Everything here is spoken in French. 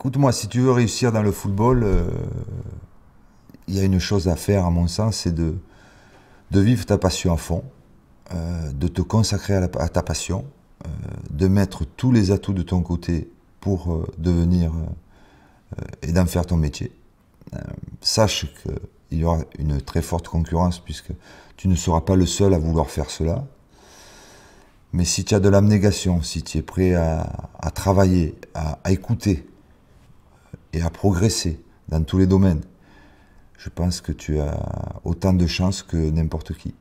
Écoute-moi, si tu veux réussir dans le football, euh, il y a une chose à faire, à mon sens, c'est de, de vivre ta passion à fond, euh, de te consacrer à, ta passion, euh, de mettre tous les atouts de ton côté pour devenir et d'en faire ton métier. sache qu'il y aura une très forte concurrence puisque tu ne seras pas le seul à vouloir faire cela. Mais si tu as de l'abnégation, si tu es prêt à, travailler, à écouter, et à progresser dans tous les domaines, je pense que tu as autant de chances que n'importe qui.